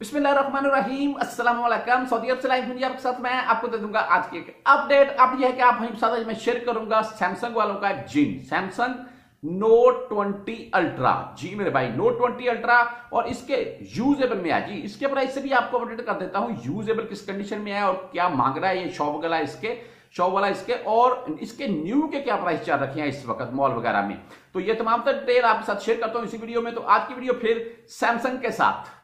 बिस्मिल्लाहिर्रहमानिर्रहीम अस्सलाम वालेकुम सऊदी अरब से लाइव हूँ आपके साथ मैं आपको दे दूंगा आज की एक अपडेट अब यह है कि आप साथ मैं शेयर करूंगा सैमसंग वालों का जिन सैमसंग नोट 20 अल्ट्रा जी मेरे भाई नोट 20 अल्ट्रा और इसके यूजेबल में आ जी इसके प्राइस से भी आपको अपडेट कर देता हूँ यूजेबल किस कंडीशन में है और क्या मांग रहा है ये शॉप वाला इसके शॉप वाला इसके और इसके न्यू के क्या प्राइस चार रखे हैं इस वक्त मॉल वगैरह में तो ये तमाम तर डिटेल आपके साथ शेयर करता हूँ इसी वीडियो में तो आज की वीडियो फिर सैमसंग के साथ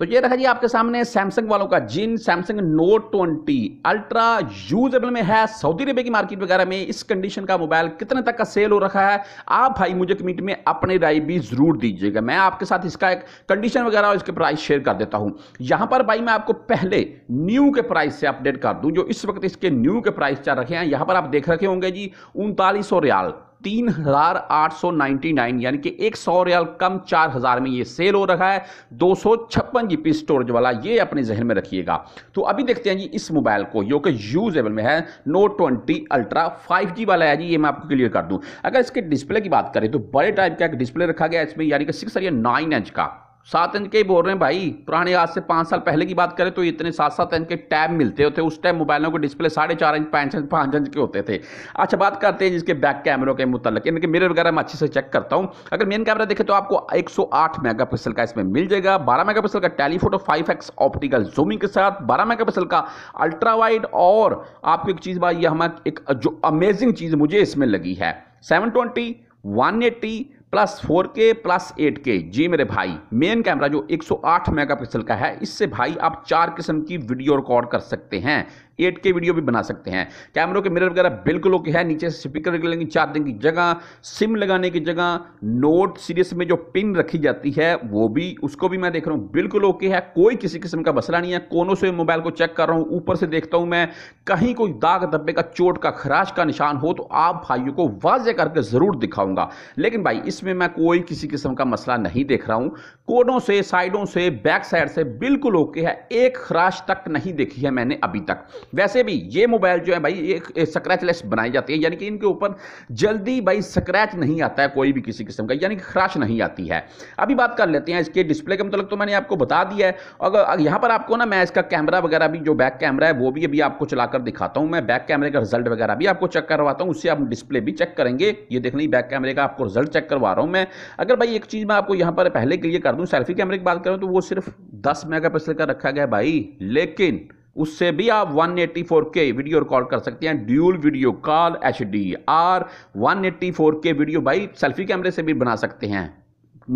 तो ये रखा जी आपके सामने सैमसंग वालों का जिन Samsung note twenty ultra usable में है सऊदी अरबिया की मार्केट वगैरह में इस कंडीशन का मोबाइल कितने तक का सेल हो रखा है आप भाई मुझे कमेंट में अपनी राय भी जरूर दीजिएगा मैं आपके साथ इसका एक कंडीशन वगैरह और इसके प्राइस शेयर कर देता हूं यहां पर भाई मैं आपको पहले न्यू के प्राइस से अपडेट कर दूं जो इस वक्त इसके न्यू के प्राइस चल रखे हैं यहां पर आप देख रखे होंगे जी उनतालीस रियाल तीन हजार आठ सौ नाइन्टी नाइन यानी कि एक सौ रियाल कम चार हजार में ये सेल हो रहा है दो सौ छप्पन जी पी स्टोरेज वाला ये अपने जहन में रखिएगा तो अभी देखते हैं जी इस मोबाइल को जो कि यूजेबल में है note twenty ultra five G वाला है जी ये मैं आपको क्लियर कर दूं अगर इसके डिस्प्ले की बात करें तो बड़े टाइप का एक डिस्प्ले रखा गया इसमें यानी कि सिक्स या नाइन इंच का सात इंच के ही बोल रहे हैं भाई पुराने आज से पाँच साल पहले की बात करें तो इतने सात सात इंच के टैब मिलते होते उस टाइम मोबाइलों के डिस्प्ले साढ़े चार इंच पाँच इंच पाँच इंच के होते थे अच्छा बात करते हैं जिसके बैक कैमरों के मुतलक इनके मिरर वगैरह मैं अच्छे से चेक करता हूँ अगर मेन कैमरा देखें तो आपको एक सौ का इसमें मिल जाएगा बारह मेगा का टेलीफोटो फाइव ऑप्टिकल जूमिंग के साथ बारह मेगा का अल्ट्रा वाइड और आपको एक चीज़ बात यह हमारा एक जो अमेजिंग चीज़ मुझे इसमें लगी है seven twenty plus four K plus eight K जी मेरे भाई मेन कैमरा जो 108 मेगापिक्सल का है इससे भाई आप चार किस्म की वीडियो रिकॉर्ड कर सकते हैं एट के वीडियो भी बना सकते हैं कैमरों के मिरर वगैरह बिल्कुल ओके है नीचे स्पीकर लगेंगे चार्जिंग की जगह सिम लगाने की जगह नोट सीरीज में जो पिन रखी जाती है वो भी उसको भी मैं देख रहा हूँ बिल्कुल ओके है कोई किसी किस्म का मसला नहीं है कोनों से मोबाइल को चेक कर रहा हूँ ऊपर से देखता हूँ मैं कहीं कोई दाग धब्बे का चोट का खराश का निशान हो तो आप भाइयों को वाज करके ज़रूर दिखाऊंगा लेकिन भाई इसमें मैं कोई किसी किस्म का मसला नहीं देख रहा हूँ कोनों से साइडों से बैक साइड से बिल्कुल ओके है एक खराश तक नहीं देखी है मैंने अभी तक वैसे भी ये मोबाइल जो है भाई एक स्क्रैच लेस बनाई जाती है यानी कि इनके ऊपर जल्दी भाई स्क्रैच नहीं आता है कोई भी किसी किस्म का यानी कि खराश नहीं आती है अभी बात कर लेते हैं इसके डिस्प्ले के मतलब तो मैंने आपको बता दिया है अगर यहाँ पर आपको ना मैं इसका कैमरा वगैरह भी जो बैक कैमरा है वो भी अभी आपको चलाकर दिखाता हूँ मैं बैक कैमरे का रिजल्ट वगैरह भी आपको चेक करवाता हूँ उससे आप डिस्प्ले भी चेक करेंगे ये देख लें बैक कैमरे का आपको रिजल्ट चेक करवा रहा हूँ मैं अगर भाई एक चीज़ मैं आपको यहाँ पर पहले क्लियर कर दूँ सेल्फी कैमरे की बात करूँ तो वो सिर्फ दस मेगा का रखा गया भाई लेकिन उससे भी आप 184K वीडियो रिकॉर्ड कर सकते हैं dual video call H D R one के वीडियो भाई सेल्फी कैमरे से भी बना सकते हैं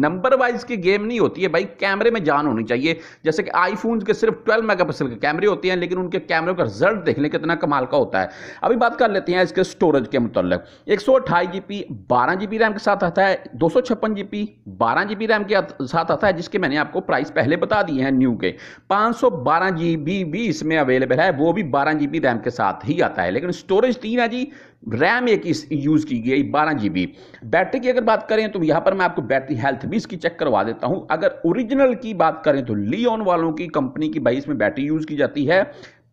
नंबर वाइज की गेम नहीं होती है भाई कैमरे में जान होनी चाहिए जैसे कि आईफोन के सिर्फ ट्वेल्व मेगापिक्सल के कैमरे होते हैं लेकिन उनके कैमरे का रिजल्ट देखने कितना कमाल का होता है अभी बात कर लेते हैं इसके स्टोरेज के मुतलक एक सौ अठाई जी पी बारह जी बी रैम के साथ आता है दो सौ छप्पन जी पी बारह जी बी रैम के साथ आता है जिसके मैंने आपको प्राइस पहले बता दिए हैं न्यू के पाँच सौ बारह जी बी भी इसमें अवेलेबल है वो भी बारह जी बी रैम के साथ ही आता है लेकिन स्टोरेज तीन है जी रैम एक यूज़ की गई बारह जी बैटरी की अगर बात करें तो यहाँ पर मैं आपको बैटरी हेल्थ भी इसकी चेक करवा देता हूँ अगर ओरिजिनल की बात करें तो लियोन वालों की कंपनी की भाई इसमें बैटरी यूज़ की जाती है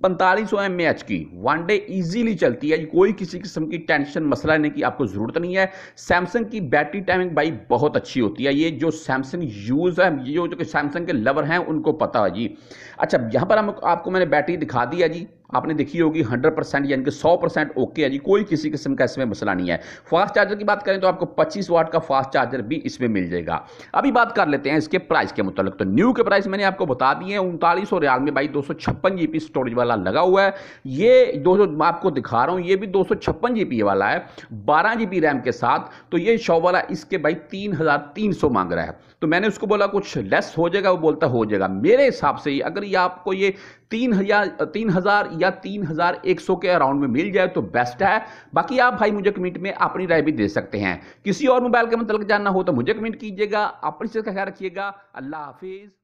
पैंतालीस सौ एम एच की वन डे ईजिली चलती है कोई किसी किस्म की टेंशन मसला लेने की आपको ज़रूरत नहीं है सैमसंग की बैटरी टाइमिंग भाई बहुत अच्छी होती है ये जो सैमसंग यूज़ है ये जो सैमसंग के लवर हैं उनको पता है जी अच्छा यहाँ पर हम आपको मैंने बैटरी दिखा दिया जी आपने देखी होगी 100 परसेंट यानी कि 100 परसेंट ओके है जी कोई किसी किस्म का इसमें मसला नहीं है फास्ट चार्जर की बात करें तो आपको 25 वाट का फास्ट चार्जर भी इसमें मिल जाएगा अभी बात कर लेते हैं इसके प्राइस के मुतल तो न्यू के प्राइस मैंने आपको बता दिए हैं उनतालीस सौ रियाल में भाई दो सौ स्टोरेज वाला लगा हुआ है ये दो मैं आपको दिखा रहा हूँ ये भी दो सौ वाला है बारह जी रैम के साथ तो ये शॉप वाला इसके भाई तीन मांग रहा है तो मैंने उसको बोला कुछ लेस हो जाएगा वो बोलता हो जाएगा मेरे हिसाब से ही अगर ये आपको ये तीन हजार तीन हजार या तीन हजार एक सौ के अराउंड में मिल जाए तो बेस्ट है बाकी आप भाई मुझे कमेंट में अपनी राय भी दे सकते हैं किसी और मोबाइल के मतलब जानना हो तो मुझे कमेंट कीजिएगा अपनी से ख्याल रखिएगा अल्लाह हाफिज़